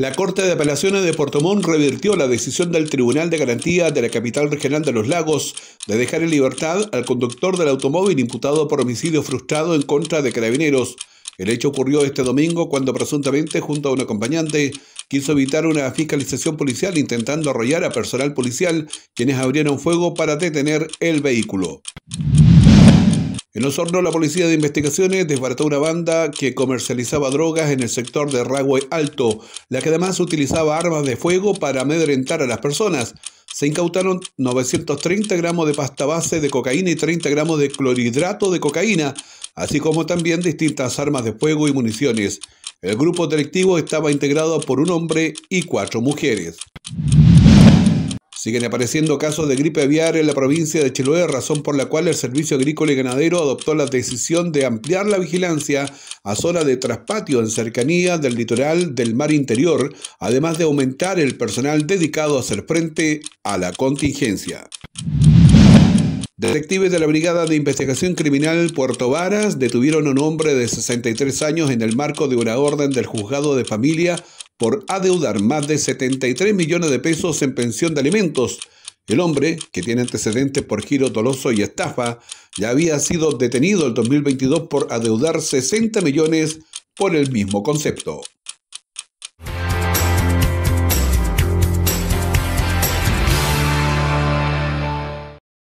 La Corte de Apelaciones de Portomón revirtió la decisión del Tribunal de Garantía de la Capital Regional de los Lagos de dejar en libertad al conductor del automóvil imputado por homicidio frustrado en contra de carabineros. El hecho ocurrió este domingo cuando presuntamente, junto a un acompañante, quiso evitar una fiscalización policial intentando arrollar a personal policial, quienes abrieron fuego para detener el vehículo. En los hornos, la Policía de Investigaciones desbarató una banda que comercializaba drogas en el sector de Ragüe Alto, la que además utilizaba armas de fuego para amedrentar a las personas. Se incautaron 930 gramos de pasta base de cocaína y 30 gramos de clorhidrato de cocaína, así como también distintas armas de fuego y municiones. El grupo delictivo estaba integrado por un hombre y cuatro mujeres. Siguen apareciendo casos de gripe aviar en la provincia de Chiloé, razón por la cual el Servicio Agrícola y Ganadero adoptó la decisión de ampliar la vigilancia a zona de traspatio en cercanía del litoral del mar interior, además de aumentar el personal dedicado a hacer frente a la contingencia. Detectives de la Brigada de Investigación Criminal Puerto Varas detuvieron a un hombre de 63 años en el marco de una orden del juzgado de familia por adeudar más de 73 millones de pesos en pensión de alimentos. El hombre, que tiene antecedentes por giro doloso y estafa, ya había sido detenido el 2022 por adeudar 60 millones por el mismo concepto.